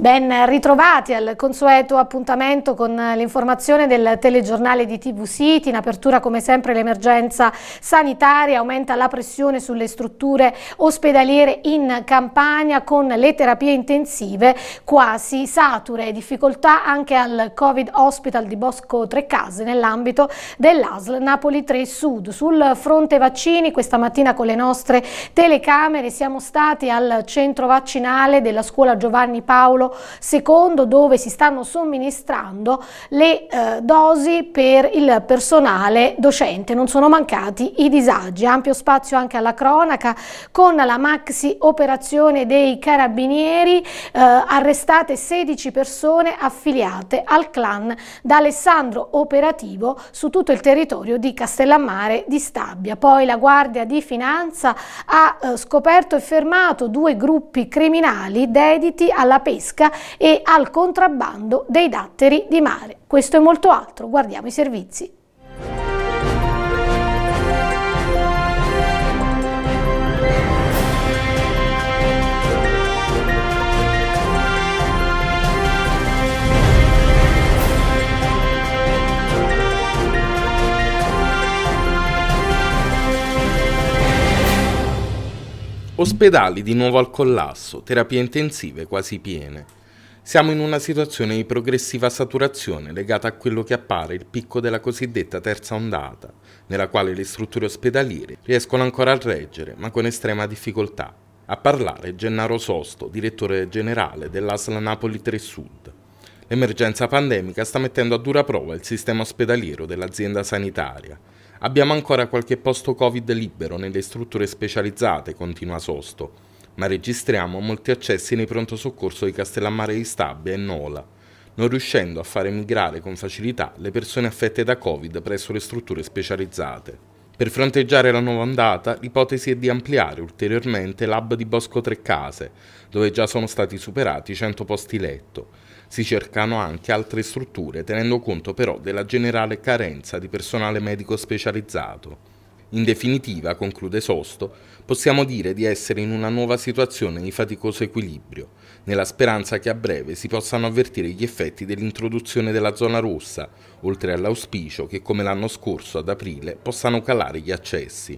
Ben ritrovati al consueto appuntamento con l'informazione del telegiornale di TV City. In apertura come sempre l'emergenza sanitaria aumenta la pressione sulle strutture ospedaliere in Campania con le terapie intensive quasi sature. Difficoltà anche al Covid Hospital di Bosco Trecase nell'ambito dell'ASL Napoli 3 Sud. Sul fronte vaccini questa mattina con le nostre telecamere siamo stati al centro vaccinale della scuola Giovanni Paolo secondo dove si stanno somministrando le eh, dosi per il personale docente. Non sono mancati i disagi. Ampio spazio anche alla cronaca con la maxi operazione dei carabinieri, eh, arrestate 16 persone affiliate al clan d'Alessandro operativo su tutto il territorio di Castellammare di Stabia. Poi la Guardia di Finanza ha eh, scoperto e fermato due gruppi criminali dediti alla pesca pesca e al contrabbando dei datteri di mare. Questo e molto altro, guardiamo i servizi. Ospedali di nuovo al collasso, terapie intensive quasi piene. Siamo in una situazione di progressiva saturazione legata a quello che appare il picco della cosiddetta terza ondata, nella quale le strutture ospedaliere riescono ancora a reggere, ma con estrema difficoltà. A parlare Gennaro Sosto, direttore generale dell'ASL Napoli 3 Sud. L'emergenza pandemica sta mettendo a dura prova il sistema ospedaliero dell'azienda sanitaria Abbiamo ancora qualche posto Covid libero nelle strutture specializzate, continua Sosto, ma registriamo molti accessi nei pronto soccorso di Castellammare di Stabia e Nola, non riuscendo a far emigrare con facilità le persone affette da Covid presso le strutture specializzate. Per fronteggiare la nuova andata, l'ipotesi è di ampliare ulteriormente l'hub di Bosco Tre Case, dove già sono stati superati 100 posti letto, si cercano anche altre strutture, tenendo conto però della generale carenza di personale medico specializzato. In definitiva, conclude Sosto, possiamo dire di essere in una nuova situazione di faticoso equilibrio, nella speranza che a breve si possano avvertire gli effetti dell'introduzione della zona rossa, oltre all'auspicio che come l'anno scorso ad aprile possano calare gli accessi.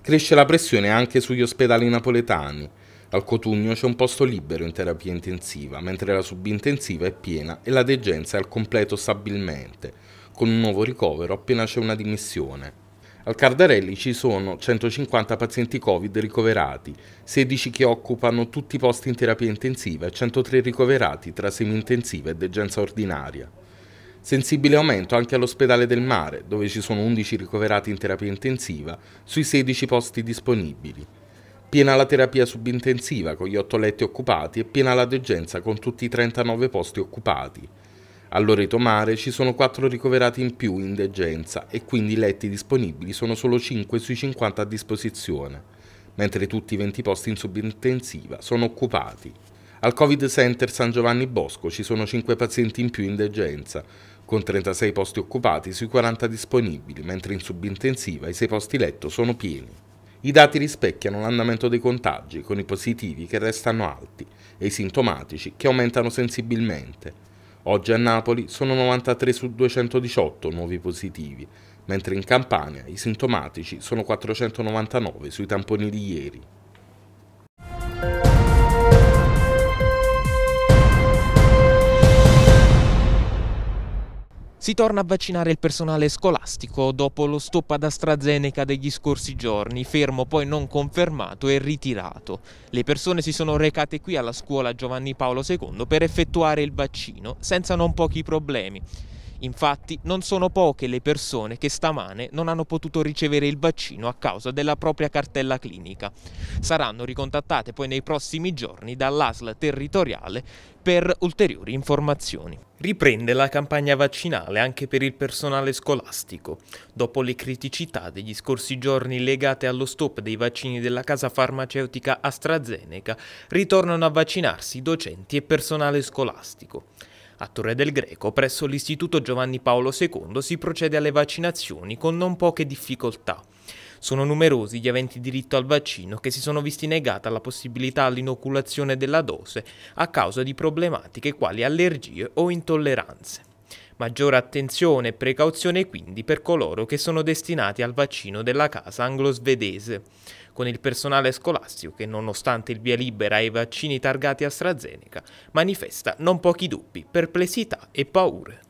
Cresce la pressione anche sugli ospedali napoletani, al Cotugno c'è un posto libero in terapia intensiva, mentre la subintensiva è piena e la degenza è al completo stabilmente, con un nuovo ricovero appena c'è una dimissione. Al Cardarelli ci sono 150 pazienti Covid ricoverati, 16 che occupano tutti i posti in terapia intensiva e 103 ricoverati tra semi-intensiva e degenza ordinaria. Sensibile aumento anche all'ospedale del mare, dove ci sono 11 ricoverati in terapia intensiva sui 16 posti disponibili piena la terapia subintensiva con gli 8 letti occupati e piena la degenza con tutti i 39 posti occupati. A Loreto Mare ci sono 4 ricoverati in più in degenza e quindi i letti disponibili sono solo 5 sui 50 a disposizione, mentre tutti i 20 posti in subintensiva sono occupati. Al Covid Center San Giovanni Bosco ci sono 5 pazienti in più in degenza, con 36 posti occupati sui 40 disponibili, mentre in subintensiva i 6 posti letto sono pieni. I dati rispecchiano l'andamento dei contagi, con i positivi che restano alti e i sintomatici che aumentano sensibilmente. Oggi a Napoli sono 93 su 218 nuovi positivi, mentre in Campania i sintomatici sono 499 sui tamponi di ieri. Si torna a vaccinare il personale scolastico dopo lo stop ad AstraZeneca degli scorsi giorni, fermo poi non confermato e ritirato. Le persone si sono recate qui alla scuola Giovanni Paolo II per effettuare il vaccino, senza non pochi problemi. Infatti non sono poche le persone che stamane non hanno potuto ricevere il vaccino a causa della propria cartella clinica. Saranno ricontattate poi nei prossimi giorni dall'ASL territoriale per ulteriori informazioni. Riprende la campagna vaccinale anche per il personale scolastico. Dopo le criticità degli scorsi giorni legate allo stop dei vaccini della casa farmaceutica AstraZeneca, ritornano a vaccinarsi docenti e personale scolastico. A Torre del Greco, presso l'Istituto Giovanni Paolo II, si procede alle vaccinazioni con non poche difficoltà. Sono numerosi gli aventi diritto al vaccino che si sono visti negata la possibilità all'inoculazione della dose a causa di problematiche quali allergie o intolleranze. Maggiore attenzione e precauzione quindi per coloro che sono destinati al vaccino della casa anglo-svedese con il personale scolastico che nonostante il via libera ai vaccini targati AstraZeneca manifesta non pochi dubbi, perplessità e paure.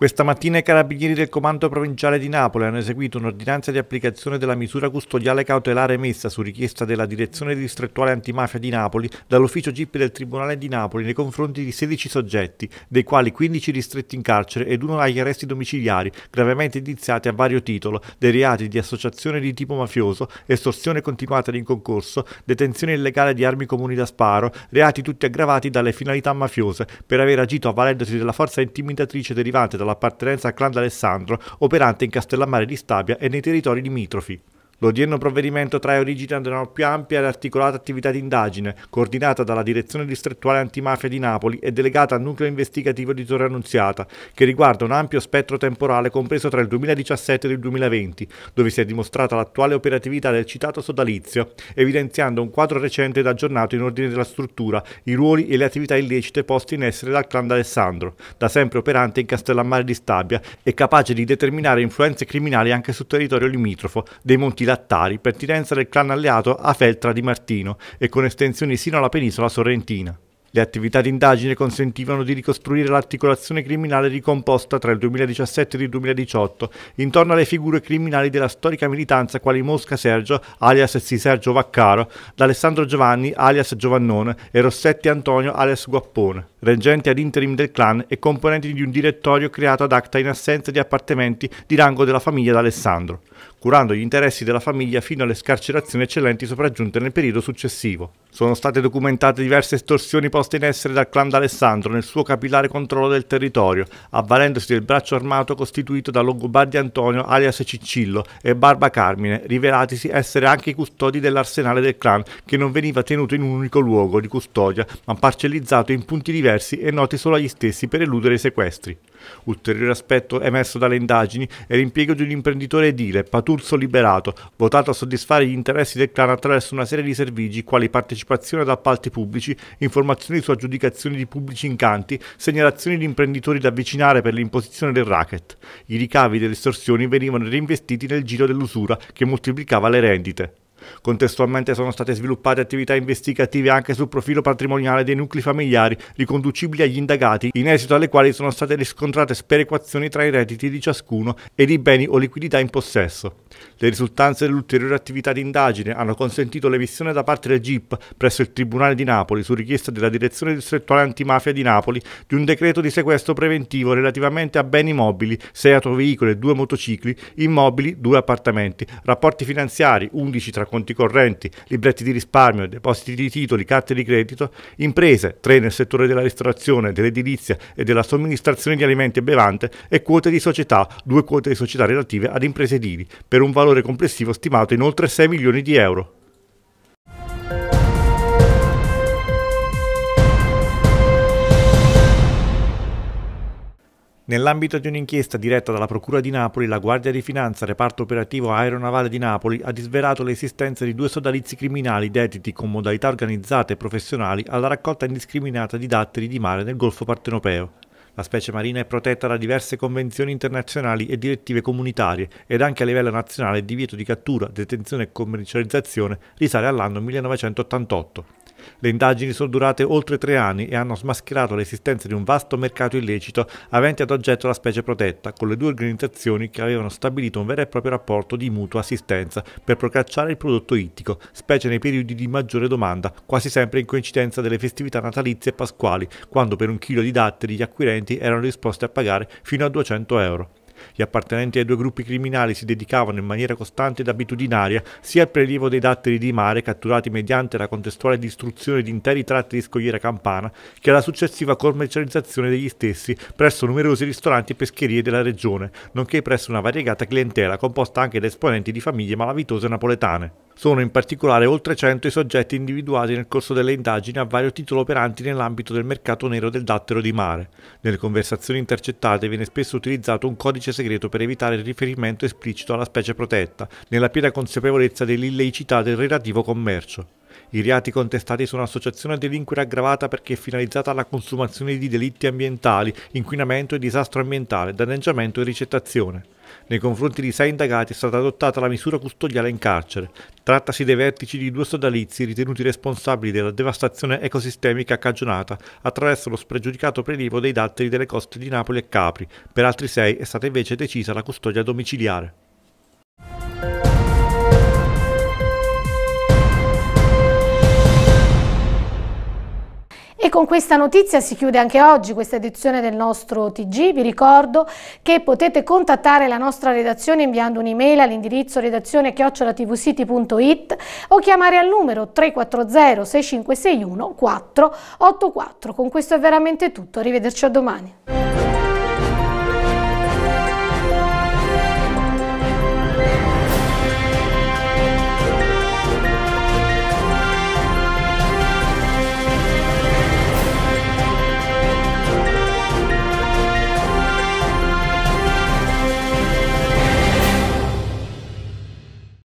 Questa mattina i carabinieri del Comando Provinciale di Napoli hanno eseguito un'ordinanza di applicazione della misura custodiale cautelare emessa su richiesta della Direzione Distrettuale Antimafia di Napoli dall'Ufficio GIP del Tribunale di Napoli nei confronti di 16 soggetti, dei quali 15 ristretti in carcere ed uno agli arresti domiciliari, gravemente indiziati a vario titolo dei reati di associazione di tipo mafioso, estorsione continuata in concorso, detenzione illegale di armi comuni da sparo, reati tutti aggravati dalle finalità mafiose per aver agito avvalendosi della forza intimidatrice derivante dalla l'appartenenza al clan d'Alessandro, operante in Castellammare di Stabia e nei territori limitrofi. L'odierno provvedimento trae origine da una più ampia e articolata attività di indagine, coordinata dalla Direzione Distrettuale Antimafia di Napoli e delegata al nucleo investigativo di Torre Annunziata, che riguarda un ampio spettro temporale compreso tra il 2017 e il 2020, dove si è dimostrata l'attuale operatività del citato sodalizio, evidenziando un quadro recente ed aggiornato in ordine della struttura, i ruoli e le attività illecite poste in essere dal clan d'Alessandro, da sempre operante in Castellammare di Stabia e capace di determinare influenze criminali anche sul territorio limitrofo dei Monti lattari, pertinenza del clan alleato a Feltra di Martino e con estensioni sino alla penisola sorrentina. Le attività di indagine consentivano di ricostruire l'articolazione criminale ricomposta tra il 2017 e il 2018 intorno alle figure criminali della storica militanza quali Mosca Sergio, alias C. Sergio Vaccaro, D'Alessandro Giovanni, alias Giovannone e Rossetti Antonio, alias Guappone, reggenti ad interim del clan e componenti di un direttorio creato ad acta in assenza di appartamenti di rango della famiglia d'Alessandro curando gli interessi della famiglia fino alle scarcerazioni eccellenti sopraggiunte nel periodo successivo. Sono state documentate diverse estorsioni poste in essere dal clan d'Alessandro nel suo capillare controllo del territorio, avvalendosi del braccio armato costituito da Longobardi Antonio alias Ciccillo e Barba Carmine, rivelatisi essere anche i custodi dell'arsenale del clan, che non veniva tenuto in un unico luogo di custodia, ma parcellizzato in punti diversi e noti solo agli stessi per eludere i sequestri. Ulteriore aspetto emesso dalle indagini è l'impiego di un imprenditore edile, Patù Sturzo Liberato, votato a soddisfare gli interessi del clan attraverso una serie di servigi quali partecipazione ad appalti pubblici, informazioni su aggiudicazioni di pubblici incanti, segnalazioni di imprenditori da avvicinare per l'imposizione del racket. I ricavi delle estorsioni venivano reinvestiti nel giro dell'usura che moltiplicava le rendite. Contestualmente sono state sviluppate attività investigative anche sul profilo patrimoniale dei nuclei familiari riconducibili agli indagati, in esito alle quali sono state riscontrate sperequazioni tra i redditi di ciascuno ed i beni o liquidità in possesso. Le risultanze dell'ulteriore attività di indagine hanno consentito l'emissione da parte del GIP presso il Tribunale di Napoli, su richiesta della Direzione Distrettuale Antimafia di Napoli, di un decreto di sequestro preventivo relativamente a beni mobili, 6 autoveicoli e 2 motocicli, immobili, 2 appartamenti, rapporti finanziari, 11 tra conti correnti, libretti di risparmio, depositi di titoli, carte di credito, imprese, 3 nel settore della ristorazione, dell'edilizia e della somministrazione di alimenti e bevande e quote di società, 2 quote di società relative ad imprese edili, per un un valore complessivo stimato in oltre 6 milioni di euro. Nell'ambito di un'inchiesta diretta dalla Procura di Napoli, la Guardia di Finanza, reparto operativo aeronavale di Napoli, ha disvelato l'esistenza di due sodalizi criminali dediti con modalità organizzate e professionali alla raccolta indiscriminata di datteri di mare nel Golfo Partenopeo. La specie marina è protetta da diverse convenzioni internazionali e direttive comunitarie ed anche a livello nazionale il divieto di cattura, detenzione e commercializzazione risale all'anno 1988. Le indagini sono durate oltre tre anni e hanno smascherato l'esistenza di un vasto mercato illecito avente ad oggetto la specie protetta, con le due organizzazioni che avevano stabilito un vero e proprio rapporto di mutua assistenza per procacciare il prodotto ittico, specie nei periodi di maggiore domanda, quasi sempre in coincidenza delle festività natalizie e pasquali, quando per un chilo di datteri gli acquirenti erano disposti a pagare fino a 200 euro. Gli appartenenti ai due gruppi criminali si dedicavano in maniera costante ed abitudinaria sia al prelievo dei datteri di mare catturati mediante la contestuale distruzione di interi tratti di scogliera campana che alla successiva commercializzazione degli stessi presso numerosi ristoranti e pescherie della regione, nonché presso una variegata clientela composta anche da esponenti di famiglie malavitose napoletane. Sono in particolare oltre 100 i soggetti individuati nel corso delle indagini a vario titolo operanti nell'ambito del mercato nero del dattero di mare. Nelle conversazioni intercettate viene spesso utilizzato un codice servizio segreto per evitare il riferimento esplicito alla specie protetta, nella piena consapevolezza dell'illiceità del relativo commercio. I reati contestati sono associazione a delinquere aggravata perché è finalizzata alla consumazione di delitti ambientali, inquinamento e disastro ambientale, danneggiamento e ricettazione. Nei confronti di sei indagati è stata adottata la misura custodiale in carcere. Trattasi dei vertici di due sodalizi ritenuti responsabili della devastazione ecosistemica cagionata attraverso lo spregiudicato prelievo dei datteri delle coste di Napoli e Capri. Per altri sei è stata invece decisa la custodia domiciliare. con questa notizia si chiude anche oggi questa edizione del nostro TG. Vi ricordo che potete contattare la nostra redazione inviando un'email all'indirizzo redazione chiocciolatvcity.it o chiamare al numero 340 6561 484. Con questo è veramente tutto. Arrivederci a domani.